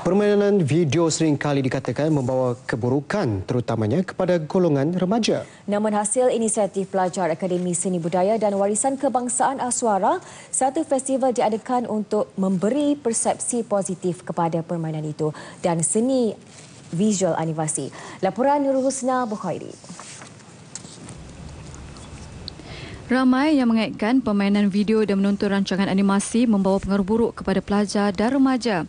Permainan video sering kali dikatakan membawa keburukan terutamanya kepada golongan remaja. Namun hasil inisiatif pelajar Akademi Seni Budaya dan Warisan Kebangsaan Aswara, satu festival diadakan untuk memberi persepsi positif kepada permainan itu dan seni visual animasi. Laporan Nurul Husna Bukhairi. Ramai yang mengaitkan permainan video dan menonton rancangan animasi membawa pengaruh buruk kepada pelajar dan remaja.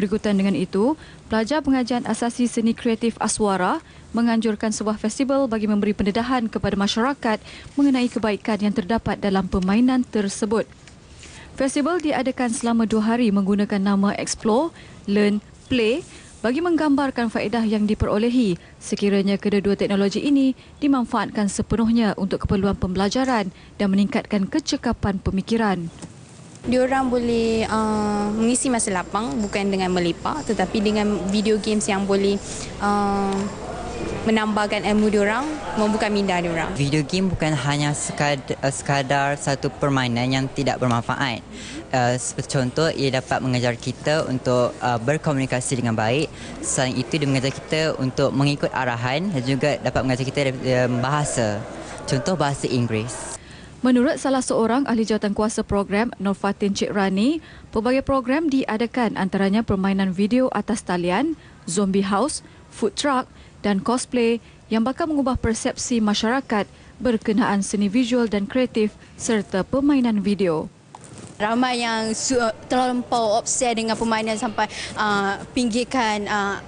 Berikutan dengan itu, pelajar pengajian asasi seni kreatif Aswara menganjurkan sebuah festival bagi memberi pendedahan kepada masyarakat mengenai kebaikan yang terdapat dalam permainan tersebut. Festival diadakan selama dua hari menggunakan nama Explore, Learn, Play bagi menggambarkan faedah yang diperolehi sekiranya kedua-dua teknologi ini dimanfaatkan sepenuhnya untuk keperluan pembelajaran dan meningkatkan kecekapan pemikiran diorang boleh uh, mengisi masa lapang bukan dengan melepak tetapi dengan video games yang boleh uh, menambahkan ilmu diorang, membuka minda diorang. Video game bukan hanya sekadar, eh, sekadar satu permainan yang tidak bermanfaat. Uh, contoh, ia dapat mengajar kita untuk uh, berkomunikasi dengan baik. Selain itu, dia mengajar kita untuk mengikut arahan dan juga dapat mengajar kita bahasa. Contoh, bahasa Inggeris. Menurut salah seorang ahli kuasa program, Norfatin Cik Rani, pelbagai program diadakan antaranya permainan video atas talian, zombie house, food truck dan cosplay yang bakal mengubah persepsi masyarakat berkenaan seni visual dan kreatif serta permainan video. Ramai yang terlalu obses dengan permainan sampai uh, pinggirkan uh,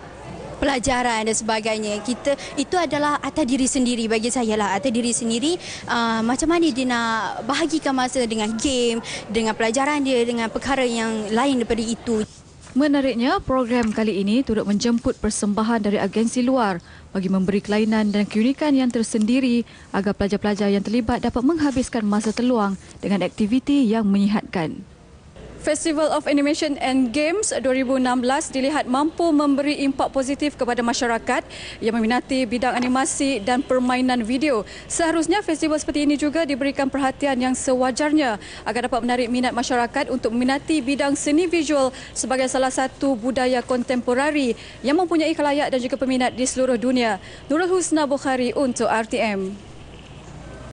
pelajaran dan sebagainya. Kita itu adalah atas diri sendiri bagi saya lah atas diri sendiri uh, macam mana dia nak bahagikan masa dengan game, dengan pelajaran dia, dengan perkara yang lain daripada itu. Menariknya, program kali ini turut menjemput persembahan dari agensi luar bagi memberi kelainan dan keunikan yang tersendiri agar pelajar-pelajar yang terlibat dapat menghabiskan masa terluang dengan aktiviti yang menyihatkan. Festival of Animation and Games 2016 dilihat mampu memberi impak positif kepada masyarakat yang meminati bidang animasi dan permainan video. Seharusnya festival seperti ini juga diberikan perhatian yang sewajarnya agar dapat menarik minat masyarakat untuk meminati bidang seni visual sebagai salah satu budaya kontemporari yang mempunyai kelayak dan juga peminat di seluruh dunia. Nurul Husna Bukhari untuk RTM.